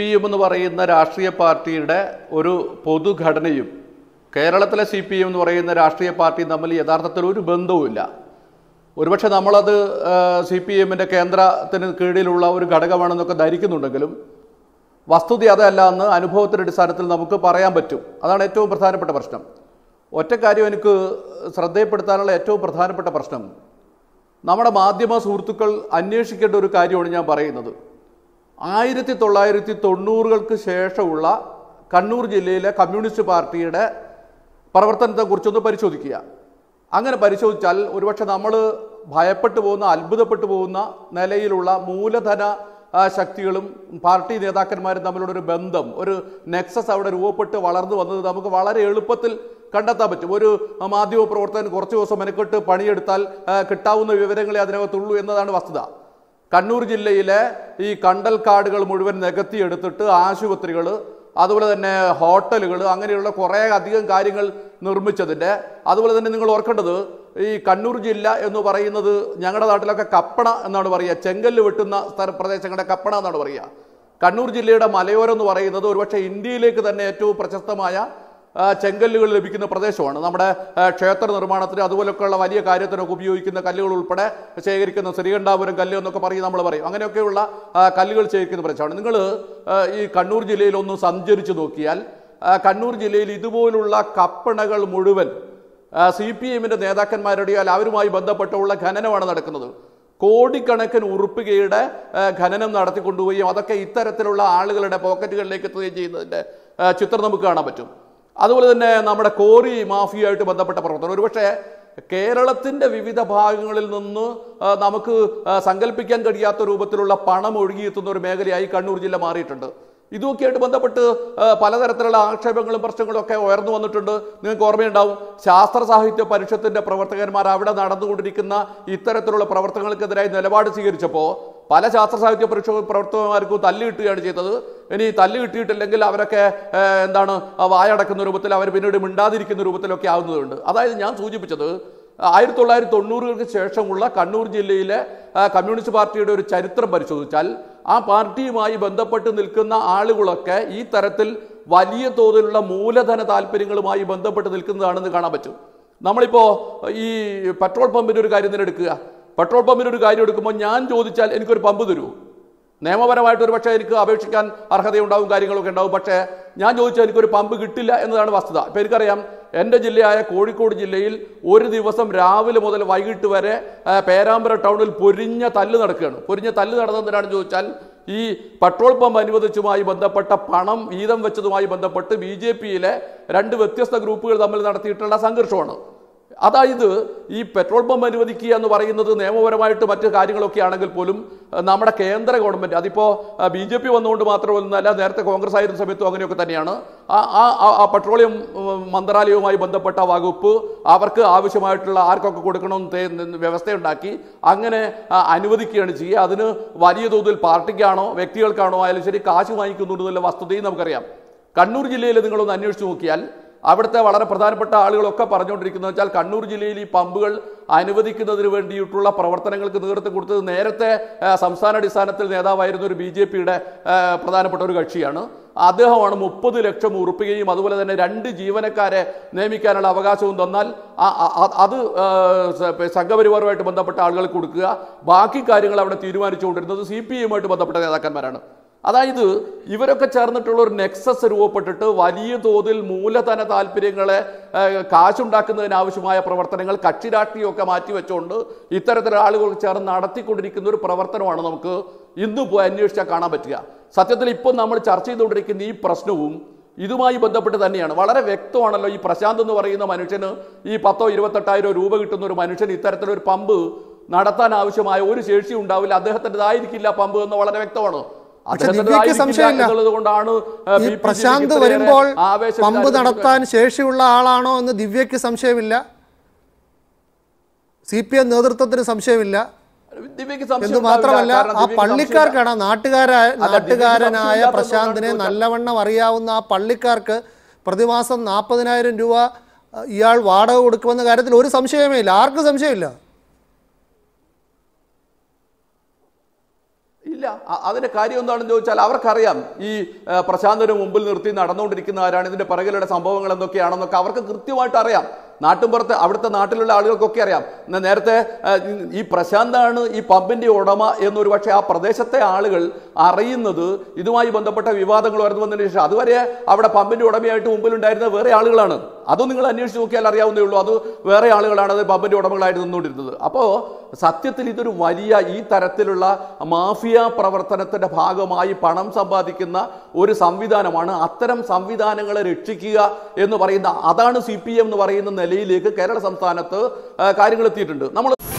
P M എന്ന് പറയുന്ന രാഷ്ട്രീയ പാർട്ടിയുടെ ഒരു പൊതുഘടനയും കേരളത്തിലെ സി പി എം എന്ന് പറയുന്ന രാഷ്ട്രീയ പാർട്ടിയും തമ്മിൽ യഥാർത്ഥത്തിൽ ഒരു ബന്ധവുമില്ല ഒരുപക്ഷെ നമ്മളത് സി പി എമ്മിൻ്റെ കേന്ദ്രത്തിന് കീഴിലുള്ള ഒരു ഘടകമാണെന്നൊക്കെ ധരിക്കുന്നുണ്ടെങ്കിലും വസ്തുത അതല്ല എന്ന് അനുഭവത്തിൻ്റെ അടിസ്ഥാനത്തിൽ നമുക്ക് പറയാൻ പറ്റും അതാണ് ഏറ്റവും പ്രധാനപ്പെട്ട പ്രശ്നം ഒറ്റ കാര്യം എനിക്ക് ശ്രദ്ധയപ്പെടുത്താനുള്ള ഏറ്റവും പ്രധാനപ്പെട്ട പ്രശ്നം നമ്മുടെ മാധ്യമ സുഹൃത്തുക്കൾ അന്വേഷിക്കേണ്ട ഒരു കാര്യമാണ് ഞാൻ പറയുന്നത് ആയിരത്തി തൊള്ളായിരത്തി തൊണ്ണൂറുകൾക്ക് ശേഷമുള്ള കണ്ണൂർ ജില്ലയിലെ കമ്മ്യൂണിസ്റ്റ് പാർട്ടിയുടെ പ്രവർത്തനത്തെക്കുറിച്ചൊന്ന് പരിശോധിക്കുക അങ്ങനെ പരിശോധിച്ചാൽ ഒരുപക്ഷെ നമ്മൾ ഭയപ്പെട്ടു പോകുന്ന അത്ഭുതപ്പെട്ടു പോകുന്ന നിലയിലുള്ള മൂലധന ശക്തികളും പാർട്ടി നേതാക്കന്മാരും തമ്മിലുള്ള ഒരു ബന്ധം ഒരു നെക്സസ് അവിടെ രൂപപ്പെട്ട് വളർന്നു വന്നത് നമുക്ക് വളരെ എളുപ്പത്തിൽ കണ്ടെത്താൻ പറ്റും ഒരു മാധ്യമ പ്രവർത്തകൻ കുറച്ച് ദിവസം മെനക്കെട്ട് പണിയെടുത്താൽ കിട്ടാവുന്ന വിവരങ്ങളെ അതിനകത്തുള്ളൂ എന്നതാണ് വസ്തുത കണ്ണൂർ ജില്ലയിലെ ഈ കണ്ടൽ കാടുകൾ മുഴുവൻ നികത്തിയെടുത്തിട്ട് ആശുപത്രികൾ അതുപോലെ തന്നെ ഹോട്ടലുകൾ അങ്ങനെയുള്ള കുറേ അധികം കാര്യങ്ങൾ നിർമ്മിച്ചതിൻ്റെ അതുപോലെ തന്നെ നിങ്ങൾ ഓർക്കേണ്ടത് ഈ കണ്ണൂർ ജില്ല എന്ന് പറയുന്നത് ഞങ്ങളുടെ നാട്ടിലൊക്കെ കപ്പണ എന്നാണ് പറയുക ചെങ്കല്ല് വെട്ടുന്ന സ്ഥല പ്രദേശങ്ങളുടെ കപ്പണ എന്നാണ് പറയുക കണ്ണൂർ ജില്ലയുടെ മലയോരം എന്ന് പറയുന്നത് ഒരുപക്ഷെ ഇന്ത്യയിലേക്ക് തന്നെ ഏറ്റവും പ്രശസ്തമായ ചെങ്കല്ലുകൾ ലഭിക്കുന്ന പ്രദേശമാണ് നമ്മുടെ ക്ഷേത്ര നിർമ്മാണത്തിന് അതുപോലൊക്കെയുള്ള വലിയ കാര്യത്തിനൊക്കെ ഉപയോഗിക്കുന്ന കല്ലുകൾ ഉൾപ്പെടെ ശേഖരിക്കുന്ന ശ്രീകണ്ഠാപുരം കല്ല് എന്നൊക്കെ പറയും നമ്മൾ പറയും അങ്ങനെയൊക്കെയുള്ള കല്ലുകൾ ശേഖരിക്കുന്ന പ്രദേശമാണ് നിങ്ങൾ ഈ കണ്ണൂർ ജില്ലയിൽ ഒന്ന് സഞ്ചരിച്ചു നോക്കിയാൽ കണ്ണൂർ ജില്ലയിൽ ഇതുപോലുള്ള കപ്പണകൾ മുഴുവൻ സി പി എമ്മിൻ്റെ നേതാക്കന്മാരുടെയാൽ അവരുമായി ബന്ധപ്പെട്ടുള്ള ഖനനമാണ് നടക്കുന്നത് കോടിക്കണക്കിന് ഉറുപ്പികയുടെ ഖനനം നടത്തിക്കൊണ്ടുപോവുകയും അതൊക്കെ ഇത്തരത്തിലുള്ള ആളുകളുടെ പോക്കറ്റുകളിലേക്ക് എത്തുകയും ചെയ്യുന്നതിൻ്റെ ചിത്രം നമുക്ക് കാണാൻ പറ്റും അതുപോലെ തന്നെ നമ്മുടെ കോറി മാഫിയായിട്ട് ബന്ധപ്പെട്ട പ്രവർത്തനം ഒരുപക്ഷെ കേരളത്തിൻ്റെ വിവിധ ഭാഗങ്ങളിൽ നിന്ന് നമുക്ക് സങ്കല്പിക്കാൻ കഴിയാത്ത രൂപത്തിലുള്ള പണം ഒഴുകിയെത്തുന്ന ഒരു മേഖലയായി കണ്ണൂർ ജില്ല മാറിയിട്ടുണ്ട് ഇതുമൊക്കെയായിട്ട് ബന്ധപ്പെട്ട് പലതരത്തിലുള്ള ആക്ഷേപങ്ങളും പ്രശ്നങ്ങളും ഒക്കെ ഉയർന്നു വന്നിട്ടുണ്ട് നിങ്ങൾക്ക് ഓർമ്മയുണ്ടാവും ശാസ്ത്ര സാഹിത്യ പരിഷത്തിൻ്റെ പ്രവർത്തകന്മാർ അവിടെ നടന്നുകൊണ്ടിരിക്കുന്ന ഇത്തരത്തിലുള്ള പ്രവർത്തനങ്ങൾക്കെതിരായി നിലപാട് സ്വീകരിച്ചപ്പോൾ പല ശാസ്ത്ര സാഹിത്യ പരീക്ഷ പ്രവർത്തകന്മാർക്കും തല്ല് കിട്ടുകയാണ് ചെയ്തത് ഇനി തല്ല് കിട്ടിയിട്ടില്ലെങ്കിൽ അവരൊക്കെ എന്താണ് വായടക്കുന്ന രൂപത്തിൽ അവർ പിന്നീട് മിണ്ടാതിരിക്കുന്ന രൂപത്തിലൊക്കെ ആവുന്നതുണ്ട് അതായത് ഞാൻ സൂചിപ്പിച്ചത് ആയിരത്തി തൊള്ളായിരത്തി തൊണ്ണൂറുകൾക്ക് ശേഷമുള്ള കണ്ണൂർ ജില്ലയിലെ കമ്മ്യൂണിസ്റ്റ് പാർട്ടിയുടെ ഒരു ചരിത്രം പരിശോധിച്ചാൽ ആ പാർട്ടിയുമായി ബന്ധപ്പെട്ട് നിൽക്കുന്ന ആളുകളൊക്കെ ഈ തരത്തിൽ വലിയ തോതിലുള്ള മൂലധന താല്പര്യങ്ങളുമായി ബന്ധപ്പെട്ട് നിൽക്കുന്നതാണെന്ന് കാണാൻ പറ്റും നമ്മളിപ്പോൾ ഈ പെട്രോൾ പമ്പിൻ്റെ ഒരു കാര്യം തന്നെ എടുക്കുക പെട്രോൾ പമ്പിന് ഒരു കാര്യം എടുക്കുമ്പോൾ ഞാൻ ചോദിച്ചാൽ എനിക്കൊരു പമ്പ് തരൂ നിയമപരമായിട്ട് ഒരു പക്ഷേ എനിക്ക് അപേക്ഷിക്കാൻ അർഹതയുണ്ടാവും കാര്യങ്ങളൊക്കെ ഉണ്ടാവും പക്ഷേ ഞാൻ ചോദിച്ചാൽ എനിക്കൊരു പമ്പ് കിട്ടില്ല എന്നതാണ് വസ്തുത ഇപ്പം എനിക്കറിയാം എൻ്റെ ജില്ലയായ കോഴിക്കോട് ജില്ലയിൽ ഒരു ദിവസം രാവിലെ മുതൽ വൈകിട്ട് വരെ പേരാമ്പ്ര ടൗണിൽ പൊരിഞ്ഞ തല്ല് നടക്കുകയാണ് പൊരിഞ്ഞ തല്ല് നടന്നതെന്തിനാണെന്ന് ചോദിച്ചാൽ ഈ പെട്രോൾ പമ്പ് അനുവദിച്ചുമായി ബന്ധപ്പെട്ട പണം വീതം വെച്ചതുമായി ബന്ധപ്പെട്ട് ബി ജെ പിയിലെ രണ്ട് വ്യത്യസ്ത ഗ്രൂപ്പുകൾ തമ്മിൽ നടത്തിയിട്ടുള്ള സംഘർഷമാണ് അതായത് ഈ പെട്രോൾ പമ്പ് അനുവദിക്കുക എന്ന് പറയുന്നത് നിയമപരമായിട്ട് മറ്റ് കാര്യങ്ങളൊക്കെ ആണെങ്കിൽ പോലും നമ്മുടെ കേന്ദ്ര ഗവൺമെന്റ് അതിപ്പോൾ ബി ജെ പി വന്നുകൊണ്ട് മാത്രമല്ല നേരത്തെ കോൺഗ്രസ് ആയിരുന്ന സമയത്തും അങ്ങനെയൊക്കെ തന്നെയാണ് ആ ആ പെട്രോളിയം മന്ത്രാലയവുമായി ബന്ധപ്പെട്ട വകുപ്പ് അവർക്ക് ആവശ്യമായിട്ടുള്ള ആർക്കൊക്കെ കൊടുക്കണമെന്ന് വ്യവസ്ഥയുണ്ടാക്കി അങ്ങനെ അനുവദിക്കുകയാണ് ചെയ്യുക അതിന് വലിയ തോതിൽ പാർട്ടിക്കാണോ വ്യക്തികൾക്കാണോ ആയാലും ശരി കാശ് വാങ്ങിക്കുന്നുണ്ടെന്നുള്ള വസ്തുതയും നമുക്കറിയാം കണ്ണൂർ ജില്ലയിൽ നിങ്ങളൊന്ന് അന്വേഷിച്ച് നോക്കിയാൽ അവിടുത്തെ വളരെ പ്രധാനപ്പെട്ട ആളുകളൊക്കെ പറഞ്ഞുകൊണ്ടിരിക്കുന്നത് വെച്ചാൽ കണ്ണൂർ ജില്ലയിൽ ഈ പമ്പുകൾ അനുവദിക്കുന്നതിന് വേണ്ടിയിട്ടുള്ള പ്രവർത്തനങ്ങൾക്ക് നേതൃത്വം കൊടുത്തത് നേരത്തെ സംസ്ഥാനാടിസ്ഥാനത്തിൽ നേതാവായിരുന്ന ഒരു ബി ജെ പിയുടെ പ്രധാനപ്പെട്ട ഒരു കക്ഷിയാണ് അദ്ദേഹമാണ് മുപ്പത് ലക്ഷം ഉറപ്പിക്കുകയും അതുപോലെ തന്നെ രണ്ട് ജീവനക്കാരെ നിയമിക്കാനുള്ള അവകാശവും തന്നാൽ അത് സംഘപരിവാറുമായിട്ട് ബന്ധപ്പെട്ട ആളുകൾക്ക് കൊടുക്കുക ബാക്കി കാര്യങ്ങൾ അവിടെ തീരുമാനിച്ചുകൊണ്ടിരുന്നത് സി പി ഐയുമായിട്ട് ബന്ധപ്പെട്ട നേതാക്കന്മാരാണ് അതായത് ഇവരൊക്കെ ചേർന്നിട്ടുള്ള ഒരു നെക്സസ് രൂപപ്പെട്ടിട്ട് വലിയ തോതിൽ മൂലധന താല്പര്യങ്ങളെ കാശുണ്ടാക്കുന്നതിനാവശ്യമായ പ്രവർത്തനങ്ങൾ കക്ഷി രാഷ്ട്രീയമൊക്കെ മാറ്റിവെച്ചുകൊണ്ട് ഇത്തരത്തിൽ ആളുകൾ ചേർന്ന് നടത്തിക്കൊണ്ടിരിക്കുന്ന ഒരു പ്രവർത്തനമാണ് നമുക്ക് ഇന്ന് പോയി അന്വേഷിച്ചാൽ കാണാൻ പറ്റുക സത്യത്തിൽ ഇപ്പം നമ്മൾ ചർച്ച ചെയ്തുകൊണ്ടിരിക്കുന്ന ഈ പ്രശ്നവും ഇതുമായി ബന്ധപ്പെട്ട് തന്നെയാണ് വളരെ വ്യക്തമാണല്ലോ ഈ പ്രശാന്ത് എന്ന് പറയുന്ന മനുഷ്യന് ഈ പത്തോ ഇരുപത്തെട്ടായിരോ രൂപ കിട്ടുന്ന ഒരു മനുഷ്യൻ ഇത്തരത്തിലൊരു പമ്പ് നടത്താൻ ആവശ്യമായ ഒരു ശേഷി ഉണ്ടാവില്ല അദ്ദേഹത്തിൻ്റെതായിരിക്കില്ല പമ്പ് എന്ന് വളരെ വ്യക്തമാണ് പ്രശാന്ത് വരുമ്പോൾ പമ്പ് നടത്താൻ ശേഷിയുള്ള ആളാണോ എന്ന് ദിവ്യക്ക് സംശയമില്ല സി പി എം നേതൃത്വത്തിന് സംശയമില്ല എന്ത് മാത്രമല്ല ആ പള്ളിക്കാർക്കാണ് നാട്ടുകാരായ നാട്ടുകാരനായ പ്രശാന്തിനെ നല്ലവണ്ണം അറിയാവുന്ന ആ പള്ളിക്കാർക്ക് പ്രതിമാസം നാൽപ്പതിനായിരം രൂപ ഇയാൾ വാടക കൊടുക്കുമെന്ന കാര്യത്തിൽ ഒരു സംശയമേ ഇല്ല ആർക്കും സംശയമില്ല ഇല്ല അതിൻ്റെ കാര്യം എന്താണെന്ന് ചോദിച്ചാൽ അവർക്കറിയാം ഈ പ്രശാന്തനെ മുമ്പിൽ നിർത്തി നടന്നുകൊണ്ടിരിക്കുന്ന ആരാണ് ഇതിൻ്റെ പിറകിലുള്ള സംഭവങ്ങൾ എന്തൊക്കെയാണെന്നൊക്കെ അവർക്ക് കൃത്യമായിട്ട് അറിയാം പുറത്ത് അവിടുത്തെ നാട്ടിലുള്ള ആളുകൾക്കൊക്കെ അറിയാം നേരത്തെ ഈ പ്രശാന്താണ് ഈ പമ്പിൻ്റെ ഉടമ എന്നൊരു പക്ഷേ ആ പ്രദേശത്തെ ആളുകൾ അറിയുന്നത് ഇതുമായി ബന്ധപ്പെട്ട വിവാദങ്ങൾ വന്നതിന് ശേഷം അതുവരെ അവിടെ പമ്പിൻ്റെ ഉടമയായിട്ട് ഉണ്ടായിരുന്ന വേറെ ആളുകളാണ് അതും നിങ്ങൾ അന്വേഷിച്ച് നോക്കിയാൽ അറിയാവുന്നേ ഉള്ളൂ അത് വേറെ ആളുകളാണ് അത് പബ്ബിൻ്റെ ഉടമകളായിട്ട് നിന്നുകൊണ്ടിരുന്നത് അപ്പോൾ സത്യത്തിൽ ഇതൊരു വലിയ ഈ തരത്തിലുള്ള മാഫിയ പ്രവർത്തനത്തിൻ്റെ ഭാഗമായി പണം സമ്പാദിക്കുന്ന ഒരു സംവിധാനമാണ് അത്തരം സംവിധാനങ്ങളെ രക്ഷിക്കുക എന്ന് പറയുന്ന അതാണ് സി എന്ന് പറയുന്ന നിലയിലേക്ക് കേരള സംസ്ഥാനത്ത് കാര്യങ്ങൾ എത്തിയിട്ടുണ്ട് നമ്മൾ